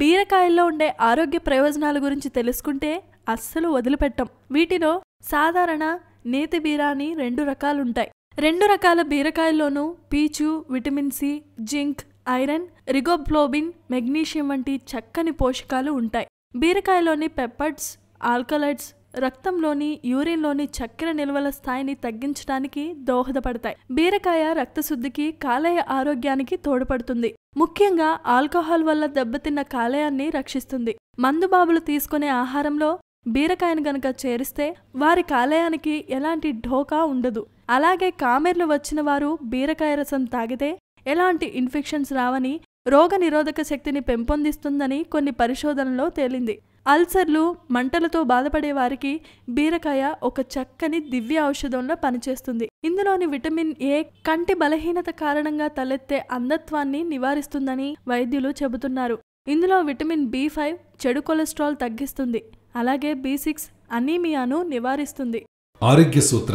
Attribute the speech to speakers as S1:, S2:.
S1: బీరకాయల్లో ఉండే ఆరోగ్య ప్రయోజనాల గురించి తెలుసుకుంటే అస్సలు వదిలిపెట్టం వీటిలో సాధారణ నేతి బీరాని అని రెండు రకాలుంటాయి రెండు రకాల బీరకాయల్లోనూ పీచు విటమిన్ సి జింక్ ఐరన్ రిగోబ్లోబిన్ మెగ్నీషియం వంటి చక్కని పోషకాలు ఉంటాయి బీరకాయలోని పెప్పర్స్ ఆల్కలైడ్స్ రక్తంలోని యూరిన్లోని చక్కెర నిల్వల స్థాయిని తగ్గించడానికి దోహదపడతాయి బీరకాయ రక్తశుద్ధికి కాలేయ ఆరోగ్యానికి తోడ్పడుతుంది ముఖ్యంగా ఆల్కహాల్ వల్ల దెబ్బతిన్న కాలేయాన్ని రక్షిస్తుంది మందుబాబులు తీసుకునే ఆహారంలో బీరకాయను గనక చేరిస్తే వారి కాలేయానికి ఎలాంటి ఢోకా ఉండదు అలాగే కామెర్లు వచ్చిన వారు బీరకాయ రసం తాగితే ఎలాంటి ఇన్ఫెక్షన్స్ రావని రోగ నిరోధక శక్తిని పెంపొందిస్తుందని కొన్ని పరిశోధనలో తేలింది అల్సర్లు మంటలతో బాధపడే వారికి బీరకాయ ఒక చక్కని దివ్య ఔషధంలో పనిచేస్తుంది ఇందులోని విటమిన్ ఏ కంటి బలహీనత కారణంగా తలెత్తే అంధత్వాన్ని నివారిస్తుందని వైద్యులు చెబుతున్నారు ఇందులో విటమిన్ బి ఫైవ్ చెడు కొలెస్ట్రాల్ తగ్గిస్తుంది అలాగే బి సిక్స్ అనీమియాను నివారిస్తుంది
S2: ఆరోగ్య సూత్ర